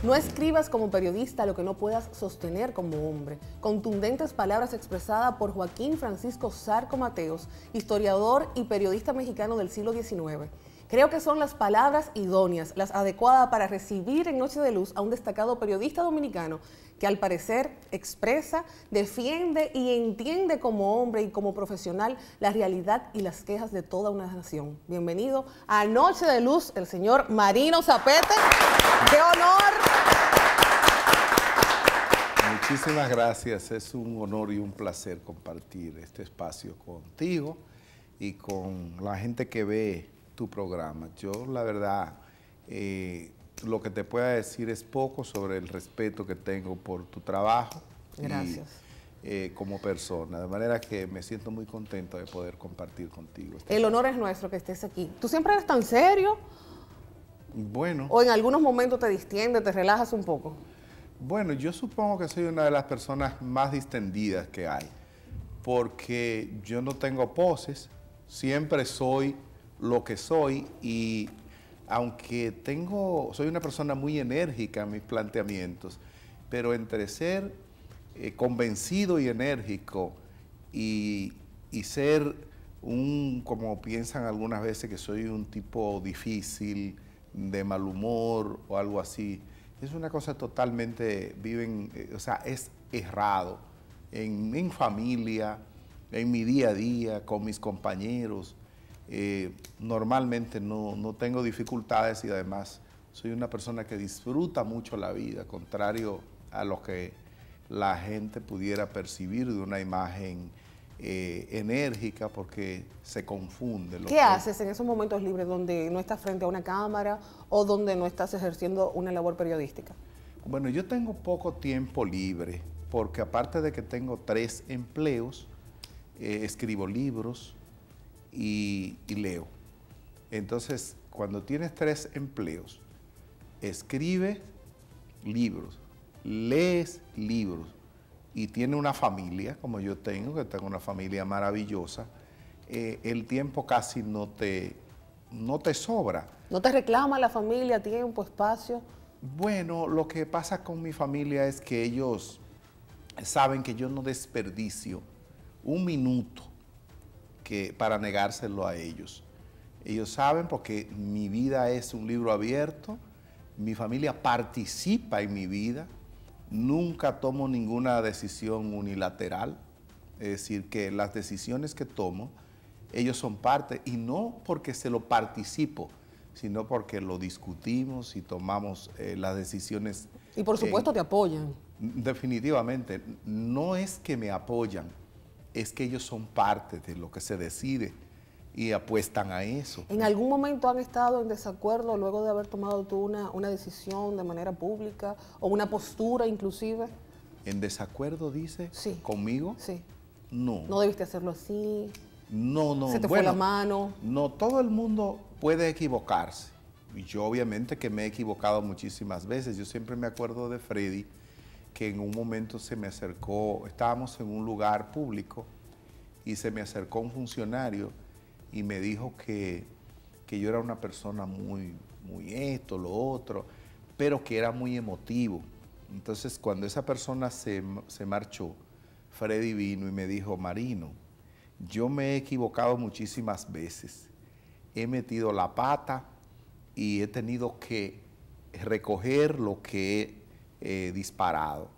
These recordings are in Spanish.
No escribas como periodista lo que no puedas sostener como hombre. Contundentes palabras expresadas por Joaquín Francisco Zarco Mateos, historiador y periodista mexicano del siglo XIX. Creo que son las palabras idóneas, las adecuadas para recibir en Noche de Luz a un destacado periodista dominicano que al parecer expresa, defiende y entiende como hombre y como profesional la realidad y las quejas de toda una nación. Bienvenido a Noche de Luz, el señor Marino Zapete. ¡Qué honor! Muchísimas gracias, es un honor y un placer compartir este espacio contigo y con la gente que ve tu programa. Yo, la verdad, eh, lo que te pueda decir es poco sobre el respeto que tengo por tu trabajo. Gracias. Eh, como persona, de manera que me siento muy contento de poder compartir contigo. Este el honor es nuestro que estés aquí. ¿Tú siempre eres tan serio? Bueno. ¿O en algunos momentos te distiendes, te relajas un poco? Bueno, yo supongo que soy una de las personas más distendidas que hay, porque yo no tengo poses, siempre soy lo que soy y aunque tengo, soy una persona muy enérgica en mis planteamientos, pero entre ser eh, convencido y enérgico y, ser un, como piensan algunas veces, que soy un tipo difícil, de mal humor o algo así, es una cosa totalmente, viven, eh, o sea, es errado en, mi familia, en mi día a día, con mis compañeros normalmente no, tengo dificultades y además soy una persona que disfruta mucho la vida, contrario a lo que la gente pudiera percibir de una imagen eh, enérgica porque se confunde. Lo ¿Qué haces en esos momentos libres donde no estás frente a una cámara o donde no estás ejerciendo una labor periodística? Bueno, yo tengo poco tiempo libre porque aparte de que tengo tres empleos, eh, escribo libros, y, leo. Entonces, cuando tienes tres empleos, escribes libros, lees libros y tienes una familia, como yo tengo, que tengo una familia maravillosa, eh, el tiempo casi no te, no te sobra. ¿No te reclama la familia tiempo, espacio? Bueno, lo que pasa con mi familia es que ellos saben que yo no desperdicio un minuto para negárselo a ellos. Ellos saben porque mi vida es un libro abierto, mi familia participa en mi vida, nunca tomo ninguna decisión unilateral, es decir, que las decisiones que tomo, ellos son parte, y no porque se lo participo, sino porque lo discutimos y tomamos eh, las decisiones. Y por supuesto te apoyan. Definitivamente, no es que me apoyan, es que ellos son parte de lo que se decide y apuestan a eso. ¿En algún momento han estado en desacuerdo luego de haber tomado tú una, una decisión de manera pública o una postura inclusive? ¿En desacuerdo, dice? Sí. ¿Conmigo? Sí. No. ¿No debiste hacerlo así? No, no. ¿Se te fue la mano? No, todo el mundo puede equivocarse. Y yo obviamente que me he equivocado muchísimas veces. Yo siempre me acuerdo de Freddy, que en un momento se me acercó, estábamos en un lugar público y se me acercó un funcionario y me dijo que, yo era una persona muy, muy esto, lo otro, pero que era muy emotivo. Entonces cuando esa persona se, se marchó, Freddy vino y me dijo, Marino, yo me he equivocado muchísimas veces, he metido la pata y he tenido que recoger lo que eh, disparado.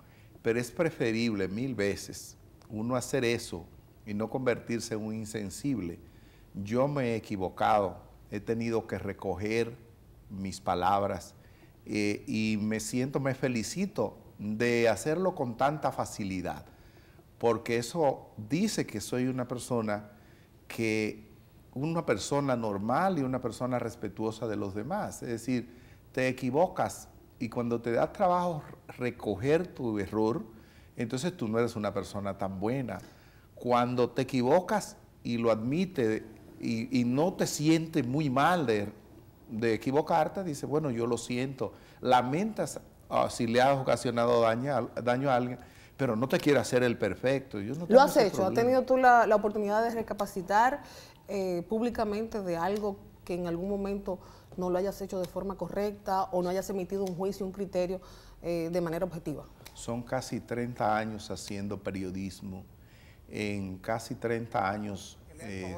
Pero es preferible mil veces uno hacer eso y no convertirse en un insensible. Yo me he equivocado, he tenido que recoger mis palabras eh, y me siento, me felicito de hacerlo con tanta facilidad, porque eso dice que soy una persona que una persona normal y una persona respetuosa de los demás. Es decir, te equivocas, y cuando te das trabajo recoger tu error, entonces tú no eres una persona tan buena. Cuando te equivocas y lo admite y, no te sientes muy mal de, equivocarte, dice bueno, yo lo siento. Lamentas ah, si le has ocasionado daño, a alguien, pero no te quiere hacer el perfecto. lo has hecho, ha has tenido tú la, oportunidad de recapacitar eh, públicamente de algo que en algún momento no lo hayas hecho de forma correcta o no hayas emitido un juicio, un criterio eh, de manera objetiva? Son casi 30 años haciendo periodismo. En casi 30 años... Eh,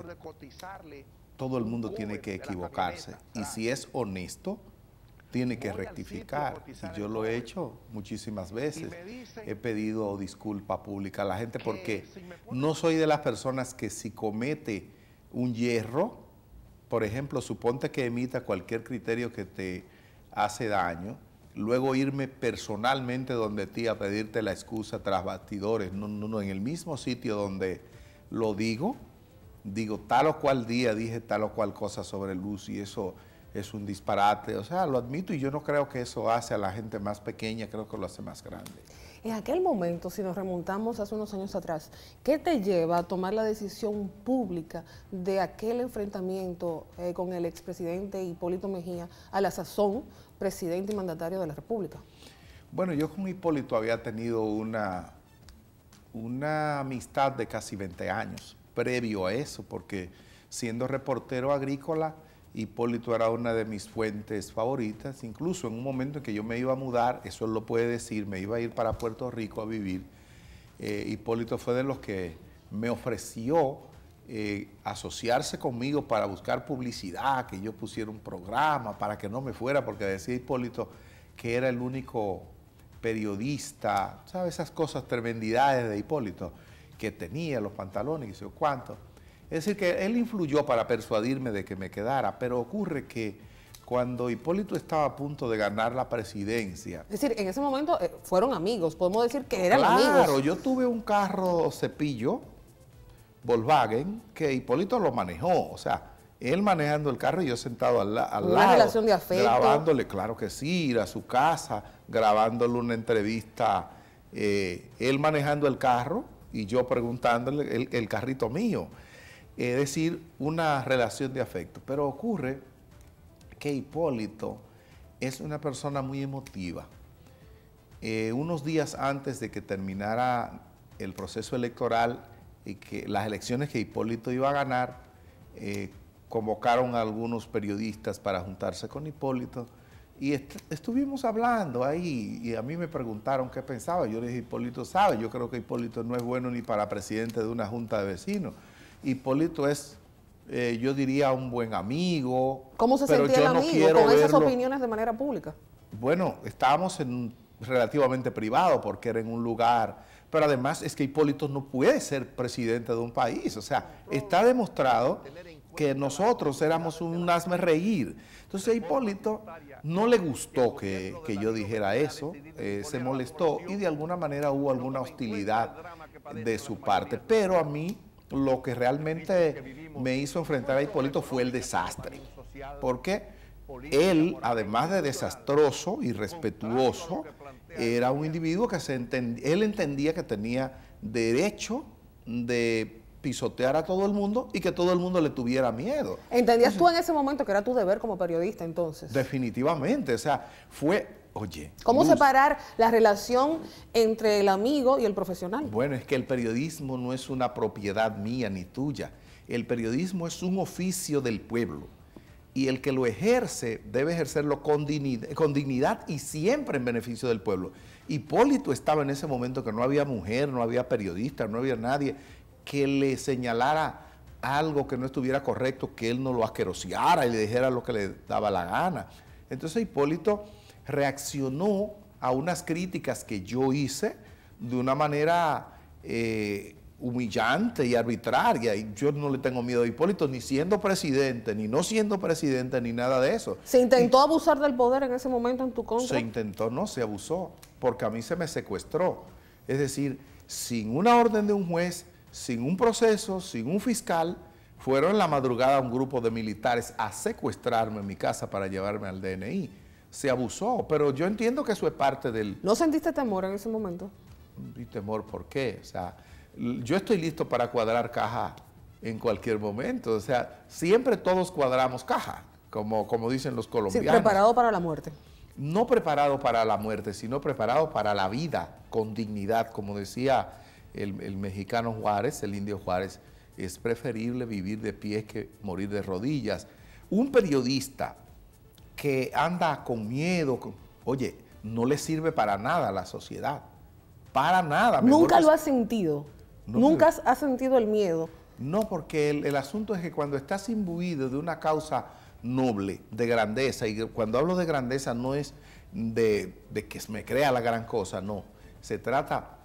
todo el mundo tiene que equivocarse. Y si es honesto, tiene que rectificar. Y yo lo he hecho muchísimas veces. He pedido disculpa pública a la gente porque no soy de las personas que si comete un hierro, por ejemplo, suponte que emita cualquier criterio que te hace daño, luego irme personalmente donde ti a pedirte la excusa tras bastidores, no, no, no, en el mismo sitio donde lo digo, digo tal o cual día dije tal o cual cosa sobre Luz y eso es un disparate, o sea, lo admito y yo no creo que eso hace a la gente más pequeña, creo que lo hace más grande. En aquel momento, si nos remontamos hace unos años atrás, ¿qué te lleva a tomar la decisión pública de aquel enfrentamiento eh, con el expresidente Hipólito Mejía a la sazón presidente y mandatario de la República? Bueno, yo con Hipólito había tenido una, una amistad de casi 20 años previo a eso, porque siendo reportero agrícola, Hipólito era una de mis fuentes favoritas, incluso en un momento en que yo me iba a mudar, eso lo puede decir, me iba a ir para Puerto Rico a vivir, eh, Hipólito fue de los que me ofreció eh, asociarse conmigo para buscar publicidad, que yo pusiera un programa, para que no me fuera, porque decía Hipólito que era el único periodista, ¿sabes? Esas cosas, tremendidades de Hipólito, que tenía los pantalones y sé cuánto. Es decir, que él influyó para persuadirme de que me quedara, pero ocurre que cuando Hipólito estaba a punto de ganar la presidencia... Es decir, en ese momento eh, fueron amigos, podemos decir que eran amigos. Claro, yo tuve un carro cepillo, Volkswagen, que Hipólito lo manejó, o sea, él manejando el carro y yo sentado al, lado. Una relación de afecto. Grabándole, claro que sí, ir a su casa, grabándole una entrevista, eh, él manejando el carro y yo preguntándole el carrito mío es decir, una relación de afecto. Pero ocurre que Hipólito es una persona muy emotiva. Eh, unos días antes de que terminara el proceso electoral y que las elecciones que Hipólito iba a ganar, eh, convocaron a algunos periodistas para juntarse con Hipólito y estuvimos hablando ahí y a mí me preguntaron qué pensaba. Yo le dije, Hipólito sabe, yo creo que Hipólito no es bueno ni para presidente de una junta de vecinos Hipólito es, eh, yo diría, un buen amigo. ¿Cómo se pero sentía yo no con esas opiniones de manera pública? Bueno, estábamos en relativamente privado porque era en un lugar, pero además es que Hipólito no puede ser presidente de un país, o sea, está demostrado que nosotros éramos un hazme reír. Entonces a Hipólito no le gustó que, yo dijera eso, eh, se molestó y de alguna manera hubo alguna hostilidad de su parte, pero a mí lo que realmente me hizo enfrentar a Hipólito fue el desastre. Porque él, además de desastroso y respetuoso, era un individuo que se él entendía que tenía derecho de pisotear a todo el mundo y que todo el mundo le tuviera miedo. ¿Entendías tú en ese momento que era tu deber como periodista entonces? Definitivamente, o sea, fue ¿Cómo separar la relación entre el amigo y el profesional? Bueno, es que el periodismo no es una propiedad mía ni tuya. El periodismo es un oficio del pueblo. Y el que lo ejerce debe ejercerlo con dignidad, con dignidad y siempre en beneficio del pueblo. Hipólito estaba en ese momento que no había mujer, no había periodista, no había nadie que le señalara algo que no estuviera correcto, que él no lo asqueroseara y le dijera lo que le daba la gana. Entonces Hipólito reaccionó a unas críticas que yo hice de una manera eh, humillante y arbitraria. Y yo no le tengo miedo a Hipólito, ni siendo presidente, ni no siendo presidente, ni nada de eso. ¿Se intentó abusar del poder en ese momento en tu contra? Se intentó, no, se abusó, porque a mí se me secuestró. Es decir, sin una orden de un juez, sin un proceso, sin un fiscal, fueron en la madrugada un grupo de militares a secuestrarme en mi casa para llevarme al DNI se abusó, pero yo entiendo que eso es parte del... ¿No sentiste temor en ese momento? ¿Y temor por qué? O sea, yo estoy listo para cuadrar caja en cualquier momento, o sea, siempre todos cuadramos caja, como, como dicen los colombianos. Sí, preparado para la muerte. No preparado para la muerte, sino preparado para la vida con dignidad, como decía el, el mexicano Juárez, el indio Juárez, es preferible vivir de pies que morir de rodillas. Un periodista que anda con miedo, oye, no le sirve para nada a la sociedad. Para nada. Nunca lo has sentido. Nunca has, sentido el miedo. No, porque el, asunto es que cuando estás imbuido de una causa noble, de grandeza, y cuando hablo de grandeza no es de, de que me crea la gran cosa, no. Se trata,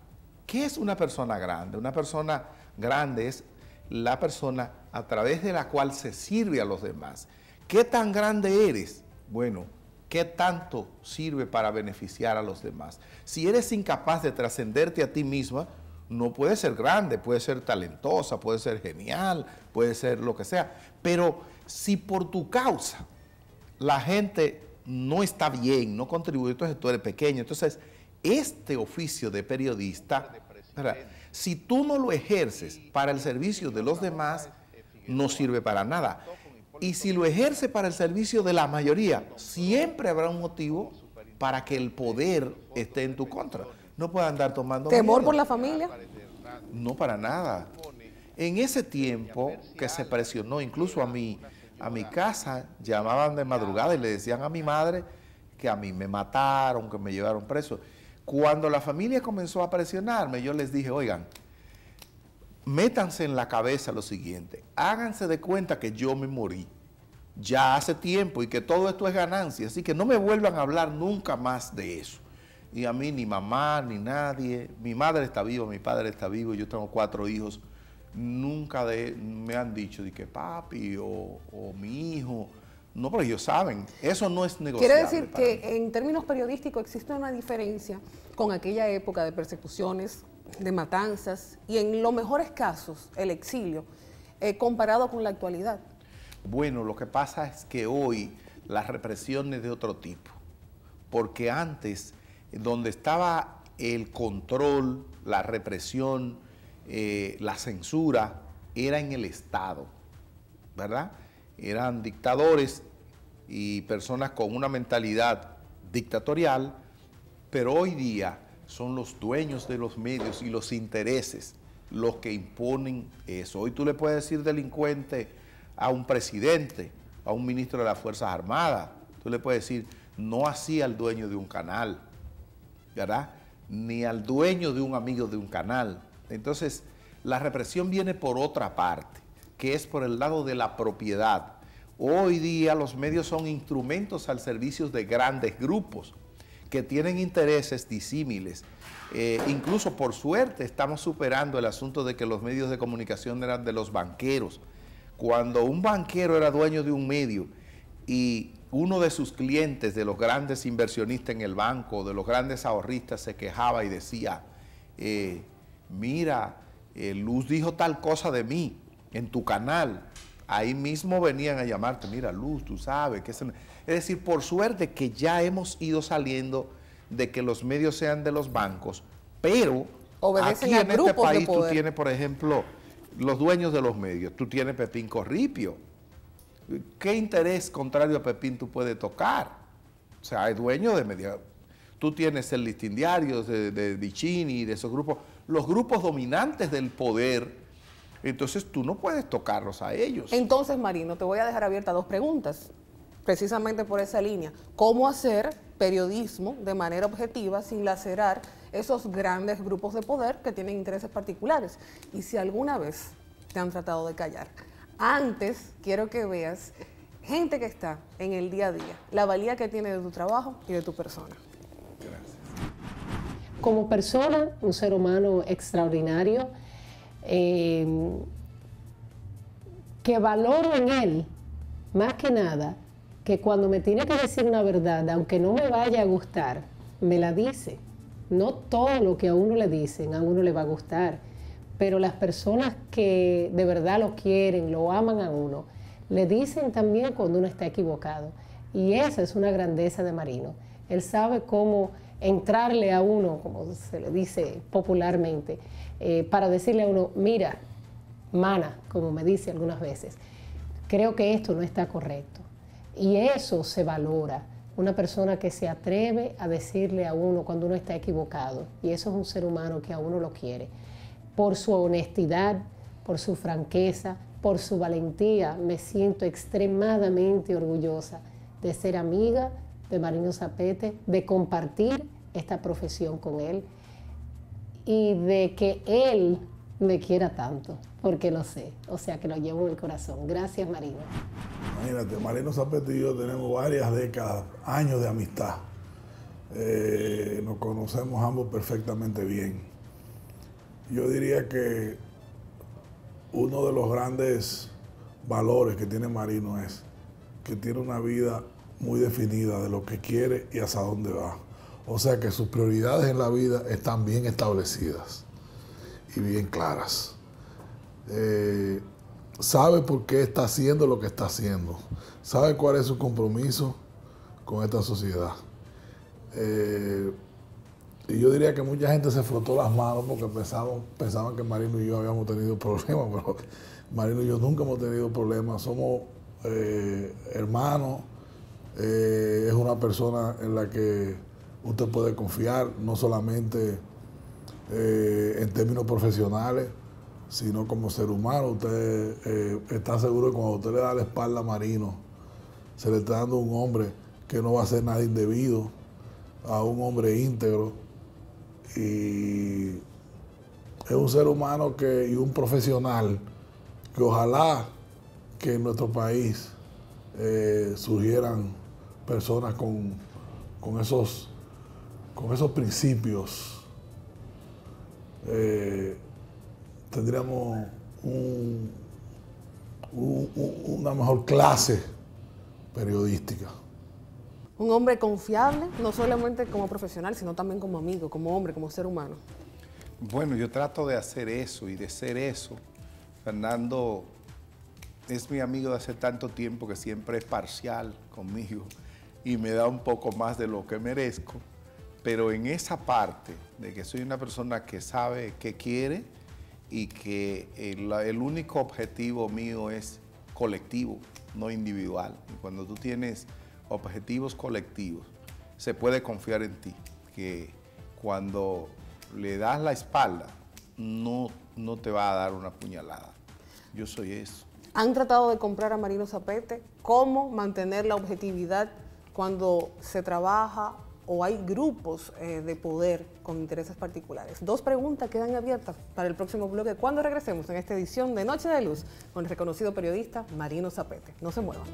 ¿qué es una persona grande? Una persona grande es la persona a través de la cual se sirve a los demás. ¿Qué tan grande eres? Bueno, ¿qué tanto sirve para beneficiar a los demás? Si eres incapaz de trascenderte a ti misma, no puede ser grande, puede ser talentosa, puede ser genial, puede ser lo que sea. Pero si por tu causa la gente no está bien, no contribuye, entonces tú eres pequeño. Entonces, este oficio de periodista, si tú no lo ejerces para el servicio de los demás, no sirve para nada. Y si lo ejerce para el servicio de la mayoría, siempre habrá un motivo para que el poder esté en tu contra. No puede andar tomando... ¿Temor por la familia? No, para nada. En ese tiempo que se presionó, incluso a mí, a mi casa, llamaban de madrugada y le decían a mi madre que a mí me mataron, que me llevaron preso. Cuando la familia comenzó a presionarme, yo les dije, oigan, métanse en la cabeza lo siguiente, háganse de cuenta que yo me morí ya hace tiempo y que todo esto es ganancia, así que no me vuelvan a hablar nunca más de eso. Y a mí ni mamá, ni nadie, mi madre está viva, mi padre está vivo, yo tengo cuatro hijos, nunca me han dicho de que papi o, mi hijo, no, pero ellos saben, eso no es negociable. Quiere decir que en términos periodísticos existe una diferencia con aquella época de persecuciones, de matanzas y en los mejores casos el exilio, eh, comparado con la actualidad? Bueno, lo que pasa es que hoy la represión es de otro tipo, porque antes, donde estaba el control, la represión, eh, la censura, era en el Estado, ¿verdad? Eran dictadores y personas con una mentalidad dictatorial, pero hoy día son los dueños de los medios y los intereses los que imponen eso. Hoy tú le puedes decir delincuente a un presidente, a un ministro de las Fuerzas Armadas, tú le puedes decir no así al dueño de un canal, ¿verdad? Ni al dueño de un amigo de un canal. Entonces, la represión viene por otra parte, que es por el lado de la propiedad. Hoy día los medios son instrumentos al servicio de grandes grupos que tienen intereses disímiles. Eh, incluso por suerte estamos superando el asunto de que los medios de comunicación eran de los banqueros. Cuando un banquero era dueño de un medio y uno de sus clientes, de los grandes inversionistas en el banco, de los grandes ahorristas, se quejaba y decía, eh, mira, eh, Luz dijo tal cosa de mí en tu canal. Ahí mismo venían a llamarte, mira Luz, tú sabes que se... Es decir, por suerte que ya hemos ido saliendo de que los medios sean de los bancos, pero aquí en este país tú tienes, por ejemplo, los dueños de los medios, tú tienes Pepín Corripio. ¿Qué interés contrario a Pepín tú puedes tocar? O sea, hay dueños de medios. Tú tienes el listín diario de, de y de esos grupos, los grupos dominantes del poder. Entonces tú no puedes tocarlos a ellos. Entonces, Marino, te voy a dejar abierta dos preguntas precisamente por esa línea, cómo hacer periodismo de manera objetiva sin lacerar esos grandes grupos de poder que tienen intereses particulares. Y si alguna vez te han tratado de callar, antes quiero que veas gente que está en el día a día, la valía que tiene de tu trabajo y de tu persona. Gracias. Como persona, un ser humano extraordinario, eh, que valoro en él, más que nada, que cuando me tiene que decir una verdad, aunque no me vaya a gustar, me la dice. No todo lo que a uno le dicen a uno le va a gustar, pero las personas que de verdad lo quieren, lo aman a uno, le dicen también cuando uno está equivocado. Y esa es una grandeza de Marino. Él sabe cómo entrarle a uno, como se le dice popularmente, eh, para decirle a uno, mira, mana, como me dice algunas veces, creo que esto no está correcto. Y eso se valora. Una persona que se atreve a decirle a uno cuando uno está equivocado. Y eso es un ser humano que a uno lo quiere. Por su honestidad, por su franqueza, por su valentía, me siento extremadamente orgullosa de ser amiga de Marino Zapete, de compartir esta profesión con él y de que él me quiera tanto, porque lo sé, o sea que lo llevo en el corazón. Gracias Marino imagínate, Marino Zapete y yo tenemos varias décadas, años de amistad. Eh, nos conocemos ambos perfectamente bien. Yo diría que uno de los grandes valores que tiene Marino es que tiene una vida muy definida de lo que quiere y hasta dónde va. O sea que sus prioridades en la vida están bien establecidas y bien claras. Eh, sabe por qué está haciendo lo que está haciendo, sabe cuál es su compromiso con esta sociedad. Eh, y yo diría que mucha gente se frotó las manos porque pensaban, pensaban que Marino y yo habíamos tenido problemas, pero Marino y yo nunca hemos tenido problemas. Somos eh, hermanos, eh, es una persona en la que usted puede confiar, no solamente en términos profesionales, sino como ser humano. Usted eh, está seguro que cuando usted le da la espalda a Marino, se le está dando un hombre que no va a hacer nada indebido, a un hombre íntegro. Y es un ser humano que, y un profesional que ojalá que en nuestro país eh, surgieran personas con, esos, con esos principios. Eh, tendríamos una mejor clase periodística. Un hombre confiable, no solamente como profesional, sino también como amigo, como hombre, como ser humano. Bueno, yo trato de hacer eso y de ser eso. Fernando es mi amigo de hace tanto tiempo que siempre es parcial conmigo y me da un poco más de lo que merezco. Pero en esa parte de que soy una persona que sabe qué quiere, y que el, único objetivo mío es colectivo, no individual. cuando tú tienes objetivos colectivos, se puede confiar en ti, que cuando le das la espalda, no, no te va a dar una puñalada. Yo soy eso. Han tratado de comprar a Marino Zapete, cómo mantener la objetividad cuando se trabaja o hay grupos eh, de poder con intereses particulares. Dos preguntas quedan abiertas para el próximo bloque cuando regresemos en esta edición de Noche de Luz con el reconocido periodista Marino Zapete. No se muevan.